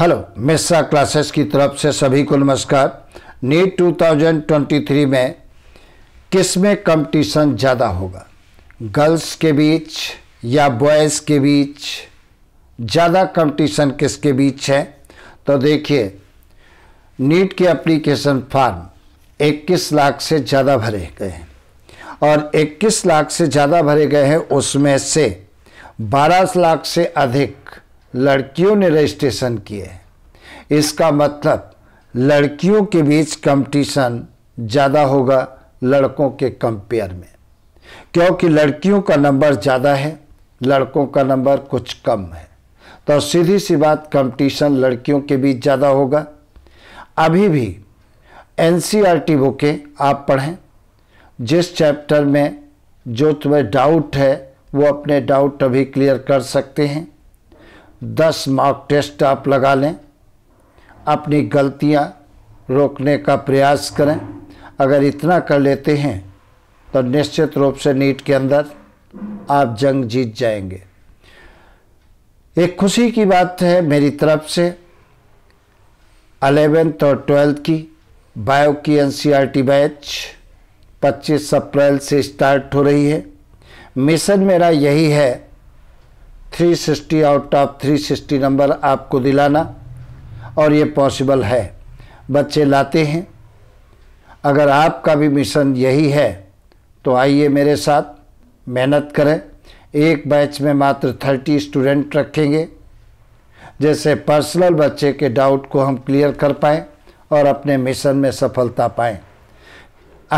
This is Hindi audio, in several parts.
हेलो मिश्रा क्लासेस की तरफ से सभी को नमस्कार नीट 2023 में किस में कंपटीशन ज़्यादा होगा गर्ल्स के बीच या बॉयज़ के बीच ज़्यादा कंपटीशन किसके बीच है तो देखिए नीट के एप्लीकेशन फॉर्म 21 लाख से ज़्यादा भरे गए हैं और 21 लाख से ज़्यादा भरे गए हैं उसमें से 12 लाख से अधिक लड़कियों ने रजिस्ट्रेशन किए इसका मतलब लड़कियों के बीच कंपटीशन ज़्यादा होगा लड़कों के कंपेयर में क्योंकि लड़कियों का नंबर ज़्यादा है लड़कों का नंबर कुछ कम है तो सीधी सी बात कंपटीशन लड़कियों के बीच ज़्यादा होगा अभी भी एन सी बुकें आप पढ़ें जिस चैप्टर में जो तुम्हें डाउट है वो अपने डाउट अभी क्लियर कर सकते हैं दस मार्क टेस्ट आप लगा लें अपनी गलतियां रोकने का प्रयास करें अगर इतना कर लेते हैं तो निश्चित रूप से नीट के अंदर आप जंग जीत जाएंगे एक खुशी की बात है मेरी तरफ से अलेवेंथ और ट्वेल्थ की बायो की एन e बैच 25 अप्रैल से स्टार्ट हो रही है मिशन मेरा यही है 360 आउट ऑफ 360 नंबर आपको दिलाना और ये पॉसिबल है बच्चे लाते हैं अगर आपका भी मिशन यही है तो आइए मेरे साथ मेहनत करें एक बैच में मात्र 30 स्टूडेंट रखेंगे जैसे पर्सनल बच्चे के डाउट को हम क्लियर कर पाएँ और अपने मिशन में सफलता पाएँ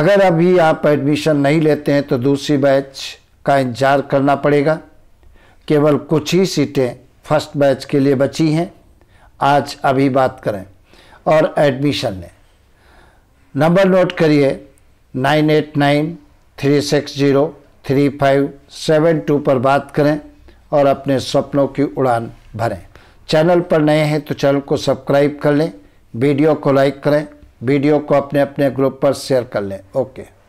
अगर अभी आप एडमिशन नहीं लेते हैं तो दूसरी बैच का इंतज़ार करना पड़ेगा केवल कुछ ही सीटें फर्स्ट बैच के लिए बची हैं आज अभी बात करें और एडमिशन लें नंबर नोट करिए nine eight nine three six zero three five seven two पर बात करें और अपने सपनों की उड़ान भरें चैनल पर नए हैं तो चैनल को सब्सक्राइब कर लें वीडियो को लाइक करें वीडियो को अपने अपने ग्रुप पर शेयर कर लें ओके